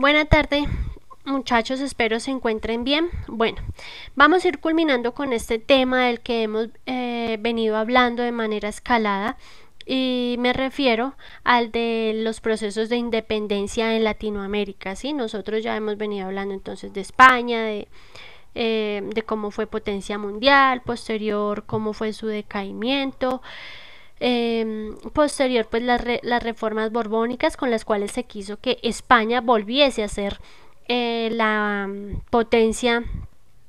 Buenas tardes muchachos, espero se encuentren bien. Bueno, vamos a ir culminando con este tema del que hemos eh, venido hablando de manera escalada y me refiero al de los procesos de independencia en Latinoamérica, ¿sí? Nosotros ya hemos venido hablando entonces de España, de, eh, de cómo fue potencia mundial, posterior, cómo fue su decaimiento, Em, posterior pues las, reformas borbónicas con las cuales se quiso que España volviese a ser eh, la mm, potencia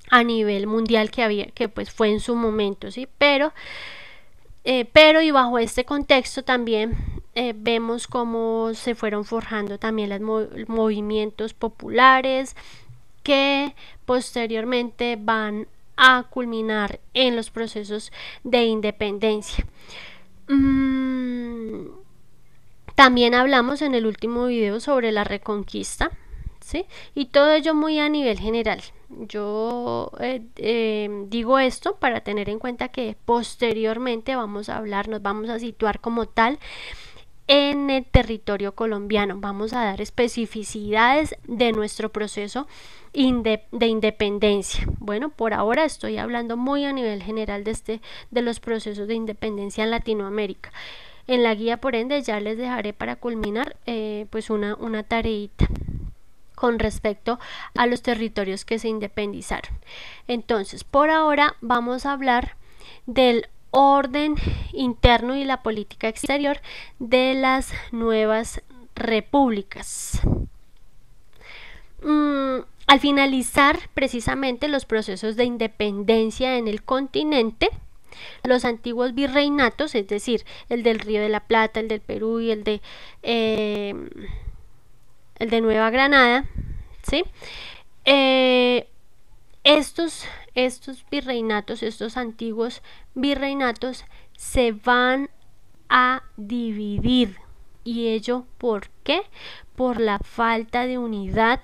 a nivel mundial que había que pues fue en su momento sí pero eh, pero y bajo este contexto también eh, vemos cómo se fueron forjando también los movimientos populares que posteriormente van a culminar en los procesos de independencia. Mm, también hablamos en el último video sobre la reconquista, ¿sí? Y todo ello muy a nivel general. Yo eh, em, digo esto para tener en cuenta que posteriormente vamos a hablar, nos vamos a situar como tal en el territorio colombiano. Vamos a dar especificidades de nuestro proceso de independencia. Bueno, por ahora estoy hablando muy a nivel general de, este, de los procesos de independencia en Latinoamérica. En la guía, por ende, ya les dejaré para culminar eh, pues una, una tareita con respecto a los territorios que se independizaron. Entonces, por ahora vamos a hablar del orden interno y la política exterior de las nuevas repúblicas. Mm, al finalizar precisamente los procesos de independencia en el continente, los antiguos virreinatos, es decir, el del Río de la Plata, el del Perú y el de, eh, el de Nueva Granada, ¿sí? Eh, estos estos virreinatos, estos antiguos virreinatos, se van a dividir. ¿Y ello por qué? Por la falta de unidad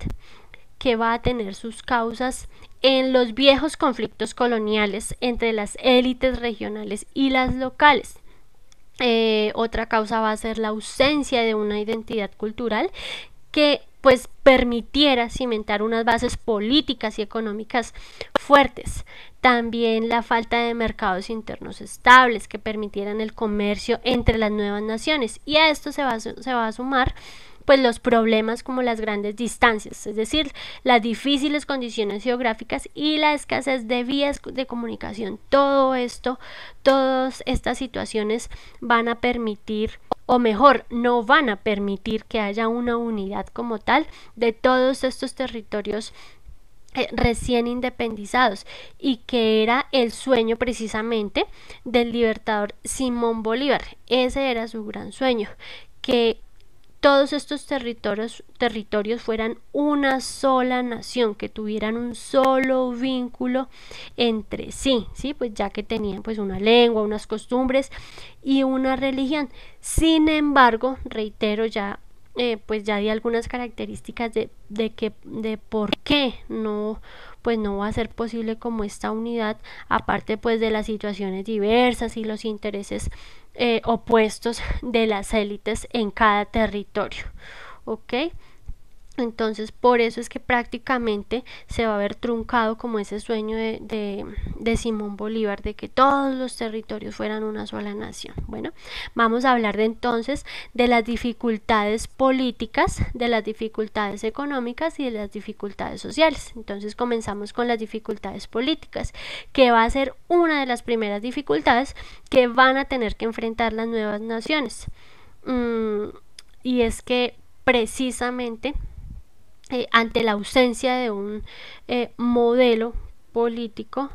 que va a tener sus causas en los viejos conflictos coloniales entre las élites regionales y las locales. Eh, otra causa va a ser la ausencia de una identidad cultural que pues permitiera cimentar unas bases políticas y económicas fuertes. También la falta de mercados internos estables que permitieran el comercio entre las nuevas naciones. Y a esto se va, a, se va a sumar pues los problemas como las grandes distancias, es decir, las difíciles condiciones geográficas y la escasez de vías de comunicación. Todo esto, todas estas situaciones van a permitir o mejor, no van a permitir que haya una unidad como tal de todos estos territorios eh, recién independizados y que era el sueño precisamente del libertador Simón Bolívar. Ese era su gran sueño, que todos estos territorios, territorios fueran una sola nación, que tuvieran un solo vínculo entre sí, ¿sí? Pues ya que tenían pues una lengua, unas costumbres y una religión. Sin embargo, reitero ya eh, pues ya di algunas características de, de, que de por qué no pues no va a ser posible como esta unidad aparte pues de las situaciones diversas y los intereses eh, opuestos de las élites en cada territorio. ¿ok? Entonces, por eso es que prácticamente se va a ver truncado como ese sueño de, Simón Bolívar de que todos los territorios fueran una sola nación. Bueno, vamos a hablar de entonces de las dificultades políticas, de las dificultades económicas y de las dificultades sociales. Entonces, comenzamos con las dificultades políticas, que va a ser una de las primeras dificultades que van a tener que enfrentar las nuevas naciones. Mm, y es que precisamente eh, ante la ausencia de un eh, modelo político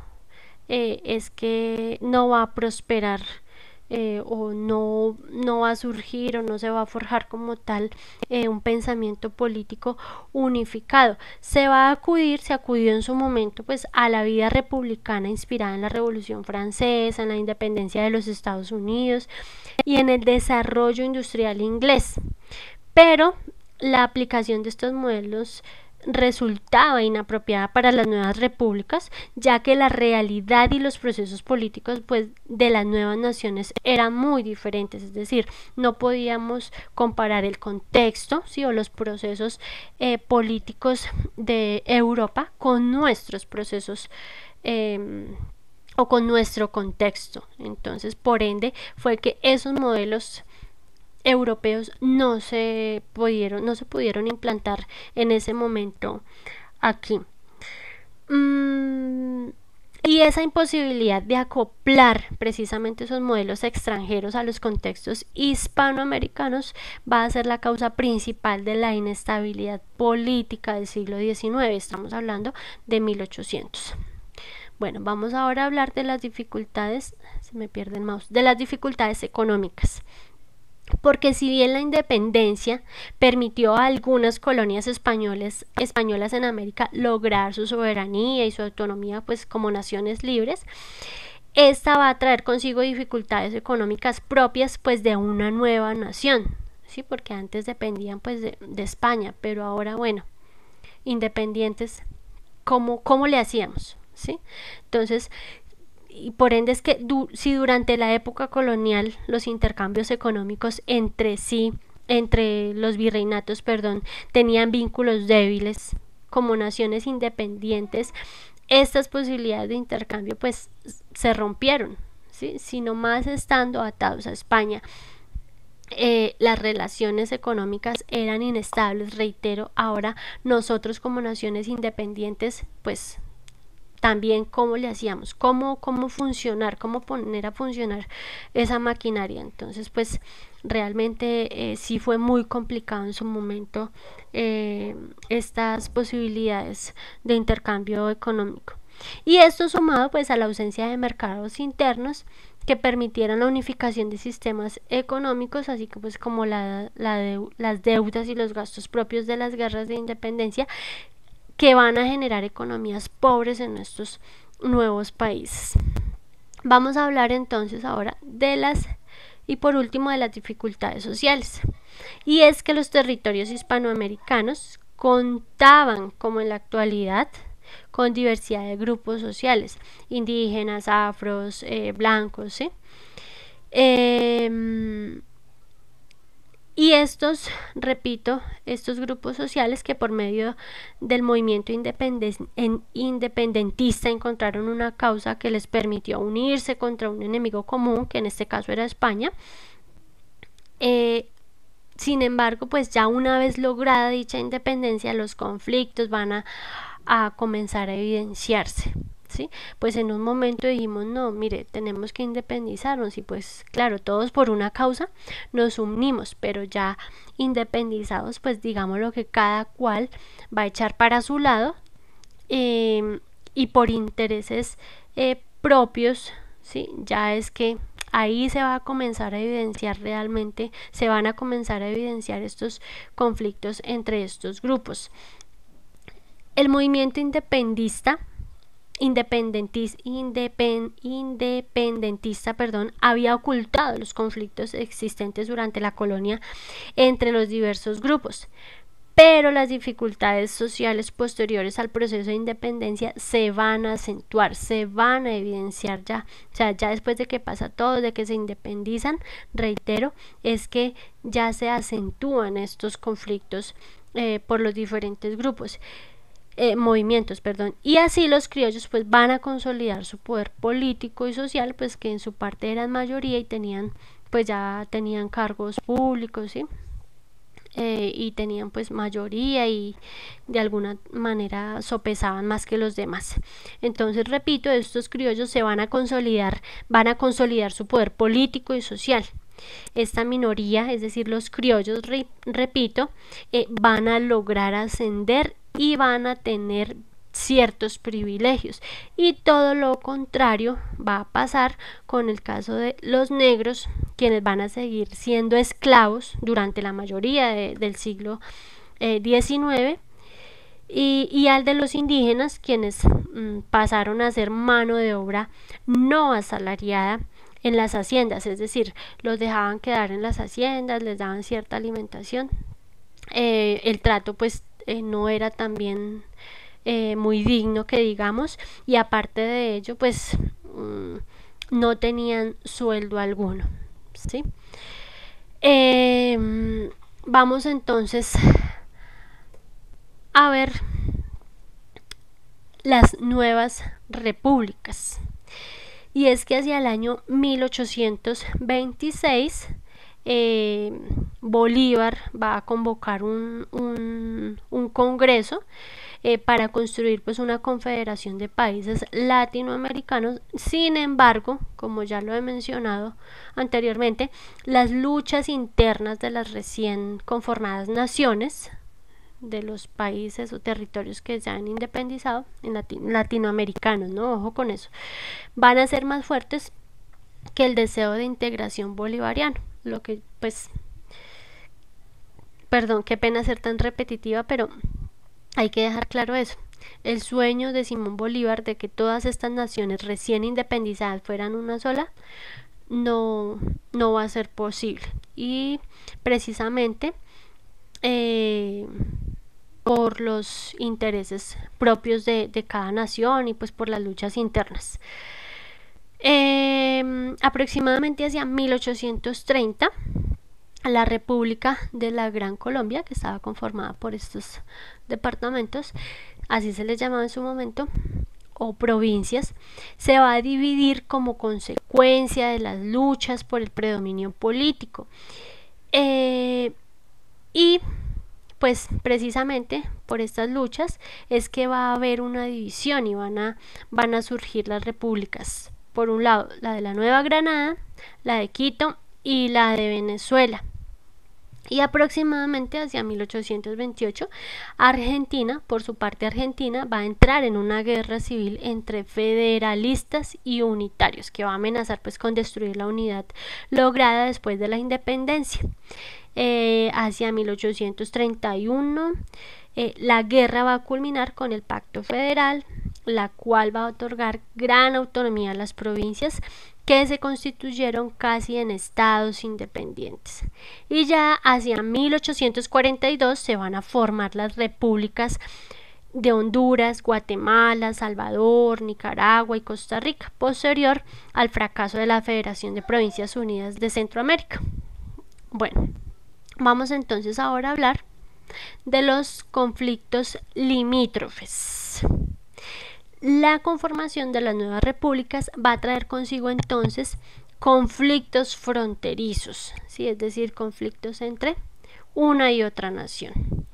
eh, es que no va a prosperar o no, no va a surgir o no se va a forjar como tal un pensamiento político unificado. Se va a acudir, se acudió en su momento pues a la vida republicana inspirada en la Revolución Francesa, en la independencia de los Estados Unidos y en el desarrollo industrial inglés. Pero la aplicación de estos modelos resultaba inapropiada para las nuevas repúblicas, ya que la realidad y los procesos políticos pues, de las nuevas naciones eran muy diferentes, es decir, no podíamos comparar el contexto o los procesos eh, políticos de Europa con nuestros procesos em, o con nuestro contexto. Entonces, por ende, fue que esos modelos europeos no se pudieron, no se pudieron implantar en ese momento aquí. Mm, y esa imposibilidad de acoplar precisamente esos modelos extranjeros a los contextos hispanoamericanos va a ser la causa principal de la inestabilidad política del siglo XIX. Estamos hablando de 1800. Bueno, vamos ahora a hablar de las dificultades, se me pierde el mouse, de las dificultades económicas porque si bien la independencia permitió a algunas colonias españoles, españolas en América lograr su soberanía y su autonomía pues como naciones libres, esta va a traer consigo dificultades económicas propias pues de una nueva nación, ¿sí? porque antes dependían pues de, España, pero ahora bueno, independientes, ¿cómo, cómo le hacíamos? ¿sí? Entonces, y por ende es que si durante la época colonial los intercambios económicos entre sí, entre los virreinatos, perdón, tenían vínculos débiles como naciones independientes, estas posibilidades de intercambio pues se rompieron, ¿sí? sino más estando atados a España. Eh, las relaciones económicas eran inestables, reitero, ahora nosotros como naciones independientes pues también cómo le hacíamos, cómo, cómo funcionar, cómo poner a funcionar esa maquinaria. Entonces, pues realmente eh, sí fue muy complicado en su momento eh, estas posibilidades de intercambio económico. Y esto sumado pues a la ausencia de mercados internos que permitieran la unificación de sistemas económicos, así que pues como la, las deudas y los gastos propios de las guerras de independencia, que van a generar economías pobres en nuestros nuevos países. Vamos a hablar entonces ahora de las y por último de las dificultades sociales. Y es que los territorios hispanoamericanos contaban, como en la actualidad, con diversidad de grupos sociales, indígenas, afros, eh, blancos, ¿sí? Em, y estos, repito, estos grupos sociales que por medio del movimiento independentista encontraron una causa que les permitió unirse contra un enemigo común, que en este caso era España. Eh, sin embargo, pues ya una vez lograda dicha independencia, los conflictos van a comenzar a evidenciarse. Pues en un momento dijimos, no, mire, tenemos que independizarnos y pues claro, todos por una causa nos unimos, pero ya independizados, pues digamos lo que cada cual va a echar para su lado em, y por intereses eh, propios, ¿sí? Ya es que ahí se va a comenzar a evidenciar realmente, se van a comenzar a evidenciar estos conflictos entre estos grupos. El movimiento independista independentista perdón, había ocultado los conflictos existentes durante la colonia entre los diversos grupos pero las dificultades sociales posteriores al proceso de independencia se van a acentuar, se van a evidenciar ya. O sea, ya después de que pasa todo, de que se independizan, reitero, es que ya se acentúan estos conflictos eh, por los diferentes grupos. Eh, movimientos, perdón, y así los criollos pues van a consolidar su poder político y social, pues que en su parte eran mayoría y tenían pues ya tenían cargos públicos, ¿sí? Eh, y tenían pues mayoría y de alguna manera sopesaban más que los demás. Entonces, repito, estos criollos se van a consolidar, van a consolidar su poder político y social. Esta minoría, es decir, los criollos, repito, eh, van a lograr ascender y van a tener ciertos privilegios y todo lo contrario va a pasar con el caso de los negros quienes van a seguir siendo esclavos durante la mayoría del siglo XIX eh, y, al de los indígenas quienes mm, pasaron a ser mano de obra no asalariada en las haciendas, es decir, los dejaban quedar en las haciendas, les daban cierta alimentación. Eh, el trato pues eh, no era también bien, eh, muy digno que digamos y aparte de ello pues mm, no tenían sueldo alguno. ¿sí? Em, vamos entonces a ver las nuevas repúblicas y es que hacia el año 1826 eh, Bolívar va a convocar un, congreso eh, para construir pues una confederación de países latinoamericanos. Sin embargo, como ya lo he mencionado anteriormente, las luchas internas de las recién conformadas naciones de los países o territorios que se han independizado en latinoamericanos, ¿no? Ojo con eso. Van a ser más fuertes que el deseo de integración bolivariano, lo que pues perdón, qué pena ser tan repetitiva, pero hay que dejar claro eso. El sueño de Simón Bolívar de que todas estas naciones recién independizadas fueran una sola no, no va a ser posible. Y precisamente eh, por los intereses propios de, cada nación y pues por las luchas internas. Em, aproximadamente hacia 1830, la República de la Gran Colombia, que estaba conformada por estos departamentos, así se les llamaba en su momento, o provincias, se va a dividir como consecuencia de las luchas por el predominio político. Eh, y pues precisamente por estas luchas es que va a haber una división y van a, van a surgir las repúblicas. Por un lado, la de la Nueva Granada, la de Quito y la de Venezuela. Y aproximadamente hacia 1828, Argentina, por su parte Argentina, va a entrar en una guerra civil entre federalistas y unitarios, que va a amenazar pues con destruir la unidad lograda después de la independencia. Eh, hacia 1831. Eh, la guerra va a culminar con el Pacto Federal, la cual va a otorgar gran autonomía a las provincias que se constituyeron casi en estados independientes. Y ya hacia 1842 se van a formar las repúblicas de Honduras, Guatemala, Salvador, Nicaragua y Costa Rica, posterior al fracaso de la Federación de Provincias Unidas de Centroamérica. Bueno, Vamos entonces ahora a hablar de los conflictos limítrofes. La conformación de las nuevas repúblicas va a traer consigo entonces conflictos fronterizos, ¿sí? es decir, conflictos entre una y otra nación,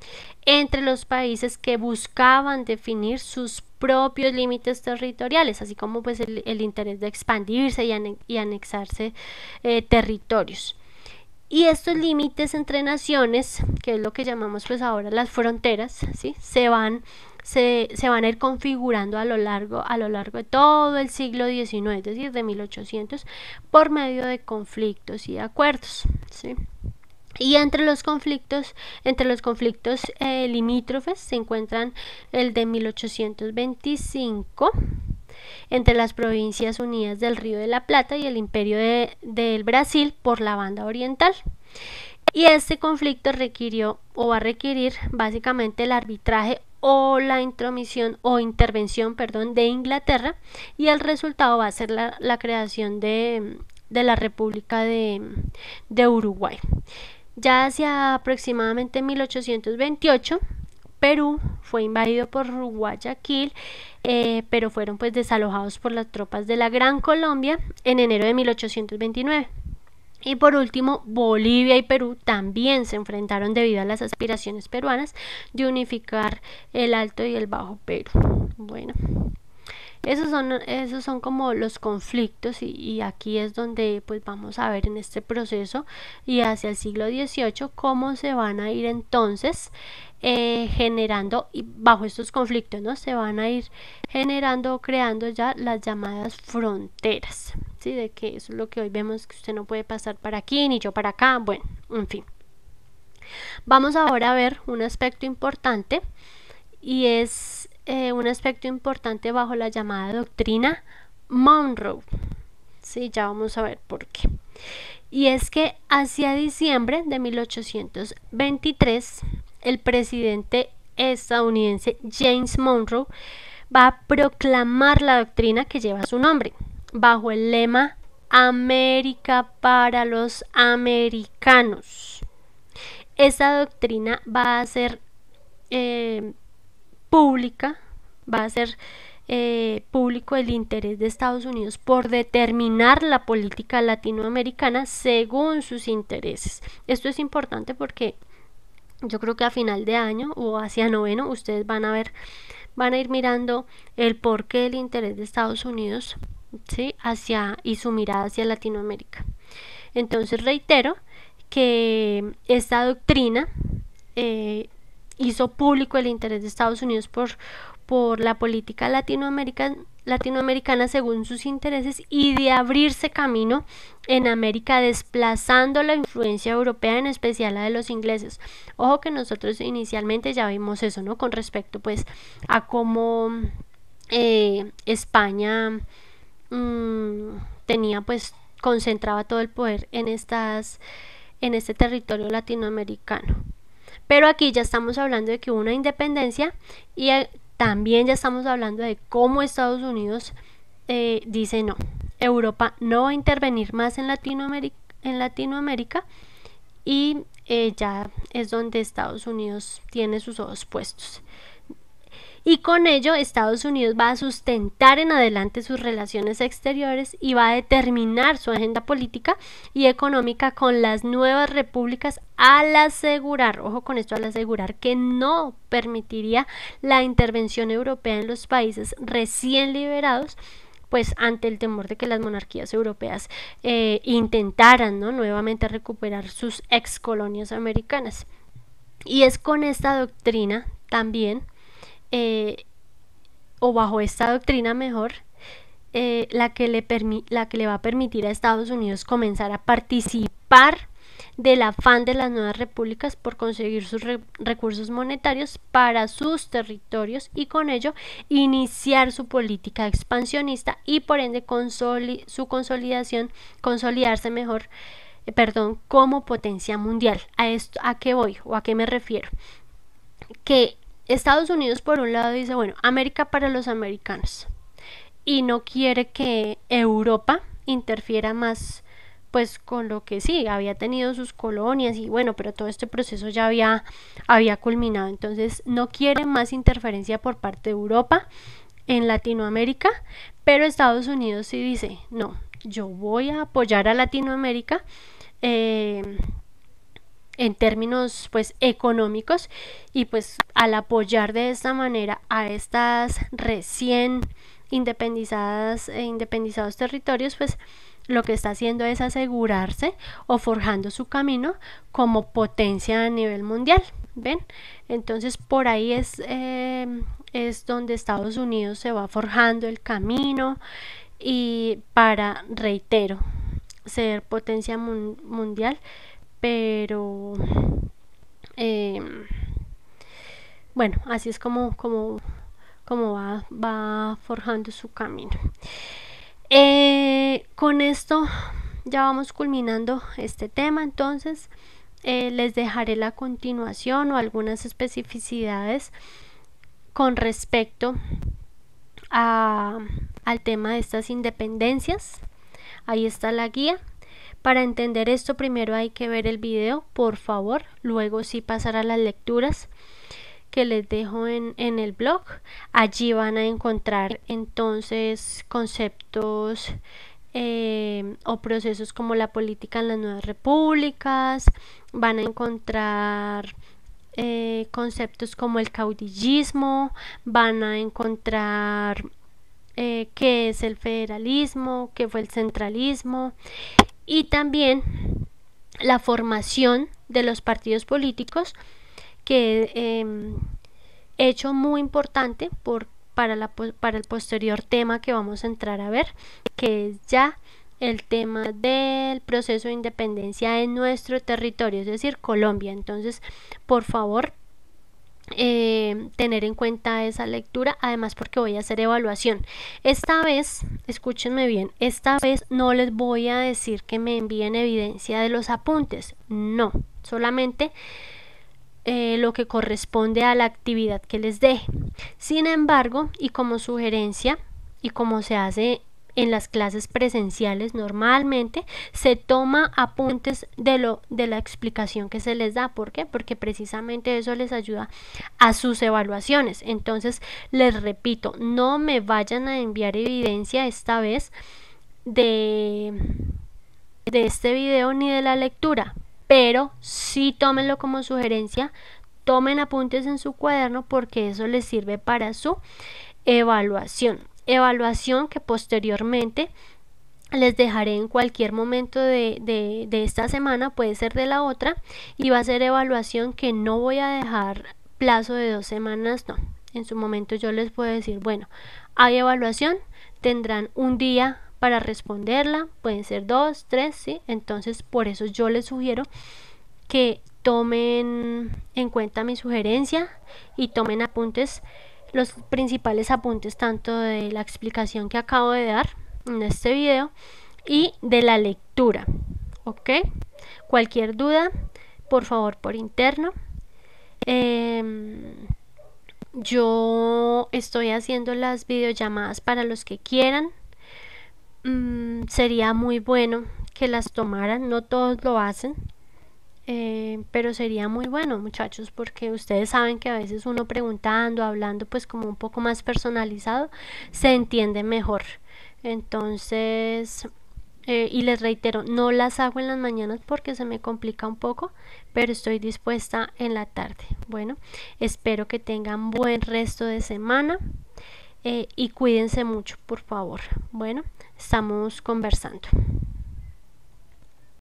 entre los países que buscaban definir sus propios límites territoriales, así como pues el, interés de expandirse y, anexarse eh, territorios. Y estos límites entre naciones, que es lo que llamamos pues ahora las fronteras, ¿sí? se, van, se, se, van a ir configurando a lo, largo, a lo largo de todo el siglo XIX, es decir, de 1800, por medio de conflictos y de acuerdos. ¿sí? Y entre los conflictos, entre los conflictos eh, limítrofes se encuentran el de 1825 entre las provincias unidas del Río de la Plata y el Imperio del Brasil por la banda oriental. Y este conflicto requirió o va a requerir básicamente el arbitraje o la intromisión o intervención perdón, de Inglaterra y el resultado va a ser la, creación de, de, la República de, de Uruguay. Ya hacia aproximadamente 1828 Perú, fue invadido por Guayaquil, eh, pero fueron pues desalojados por las tropas de la Gran Colombia en enero de 1829. Y por último, Bolivia y Perú también se enfrentaron debido a las aspiraciones peruanas de unificar el Alto y el Bajo Perú. Bueno, esos son, esos son como los conflictos y, aquí es donde pues vamos a ver en este proceso y hacia el siglo XVIII cómo se van a ir entonces eh, generando y bajo estos conflictos, ¿no? Se van a ir generando o creando ya las llamadas fronteras, ¿sí? De que eso es lo que hoy vemos que usted no puede pasar para aquí ni yo para acá, bueno, en fin. Vamos ahora a ver un aspecto importante y es eh, un aspecto importante bajo la llamada doctrina Monroe. Sí, ya vamos a ver por qué. Y es que hacia diciembre de 1823, el presidente estadounidense James Monroe va a proclamar la doctrina que lleva su nombre, bajo el lema América para los americanos. esa doctrina va a ser eh, pública, va a ser eh, público el interés de Estados Unidos por determinar la política latinoamericana según sus intereses. Esto es importante porque yo creo que a final de año o hacia noveno ustedes van a ver, van a ir mirando el porqué del interés de Estados Unidos ¿sí? hacia, y su mirada hacia Latinoamérica. Entonces reitero que esta doctrina eh, hizo público el interés de Estados Unidos por, por la política latinoamericana latinoamericana según sus intereses y de abrirse camino en América desplazando la influencia europea, en especial la de los ingleses. Ojo que nosotros inicialmente ya vimos eso, ¿no? Con respecto pues a cómo eh, España mm, tenía pues concentraba todo el poder en estas en este territorio latinoamericano. Pero aquí ya estamos hablando de que hubo una independencia y eh, también ya estamos hablando de cómo Estados Unidos eh, dice no, Europa no va a intervenir más en Latinoamérica, y eh, ya es donde Estados Unidos tiene sus ojos puestos y con ello Estados Unidos va a sustentar en adelante sus relaciones exteriores y va a determinar su agenda política y económica con las nuevas repúblicas al asegurar, ojo con esto, al asegurar que no permitiría la intervención europea en los países recién liberados pues ante el temor de que las monarquías europeas eh, intentaran ¿no? nuevamente recuperar sus ex colonias americanas. Y es con esta doctrina también eh, o bajo esta doctrina mejor, eh, la, que le la que le va a permitir a Estados Unidos comenzar a participar del afán de las nuevas repúblicas por conseguir sus recursos monetarios para sus territorios y con ello iniciar su política expansionista y por ende su consolidación, consolidarse mejor, eh, perdón, como potencia mundial. ¿A, esto, ¿A qué voy o a qué me refiero? Que Estados Unidos por un lado dice, bueno, América para los americanos y no quiere que Europa interfiera más pues con lo que sí, había tenido sus colonias y bueno, pero todo este proceso ya había, había culminado. Entonces no quiere más interferencia por parte de Europa en Latinoamérica, pero Estados Unidos sí dice, no, yo voy a apoyar a Latinoamérica. Eh, en términos pues económicos y pues al apoyar de esta manera a estas recién independizadas e independizados territorios pues lo que está haciendo es asegurarse o forjando su camino como potencia a nivel mundial ven entonces por ahí es em, es donde Estados Unidos se va forjando el camino y para reitero ser potencia mundial pero... Em, bueno, así es como, como, va, forjando su camino. Eh, con esto ya vamos culminando este tema, entonces eh, les dejaré la continuación o algunas especificidades con respecto al tema de estas independencias. Ahí está la guía. Para entender esto primero hay que ver el video, por favor, luego sí pasar a las lecturas que les dejo en, el blog. Allí van a encontrar entonces conceptos eh, o procesos como la política en las nuevas repúblicas, van a encontrar eh, conceptos como el caudillismo, van a encontrar eh, qué es el federalismo, qué fue el centralismo y también la formación de los partidos políticos, que eh, hecho muy importante por, para, para el posterior tema que vamos a entrar a ver, que es ya el tema del proceso de independencia en nuestro territorio, es decir, Colombia. Entonces, por favor, eh, tener en cuenta esa lectura, además porque voy a hacer evaluación. Esta vez, escúchenme bien, esta vez no les voy a decir que me envíen evidencia de los apuntes, no, solamente eh, lo que corresponde a la actividad que les deje. Sin embargo, y como sugerencia, y como se hace en las clases presenciales normalmente se toma apuntes de, lo, de la explicación que se les da. ¿Por qué? Porque precisamente eso les ayuda a sus evaluaciones. Entonces, les repito, no me vayan a enviar evidencia esta vez de, de este video ni de la lectura, pero sí tómenlo como sugerencia, tomen apuntes en su cuaderno porque eso les sirve para su evaluación evaluación que posteriormente les dejaré en cualquier momento de, de, esta semana, puede ser de la otra, y va a ser evaluación que no voy a dejar plazo de dos semanas, no. En su momento yo les puedo decir, bueno, hay evaluación, tendrán un día para responderla, pueden ser dos, tres, sí. Entonces, por eso yo les sugiero que tomen en cuenta mi sugerencia y tomen apuntes los principales apuntes tanto de la explicación que acabo de dar en este video y de la lectura. ¿Ok? Cualquier duda, por favor, por interno. Em, yo estoy haciendo las videollamadas para los que quieran. Mm, sería muy bueno que las tomaran, no todos lo hacen. Eh, pero sería muy bueno, muchachos, porque ustedes saben que a veces uno preguntando, hablando, pues como un poco más personalizado, se entiende mejor. Entonces, eh, y les reitero, no las hago en las mañanas porque se me complica un poco, pero estoy dispuesta en la tarde. Bueno, espero que tengan buen resto de semana eh, y cuídense mucho, por favor. Bueno, estamos conversando.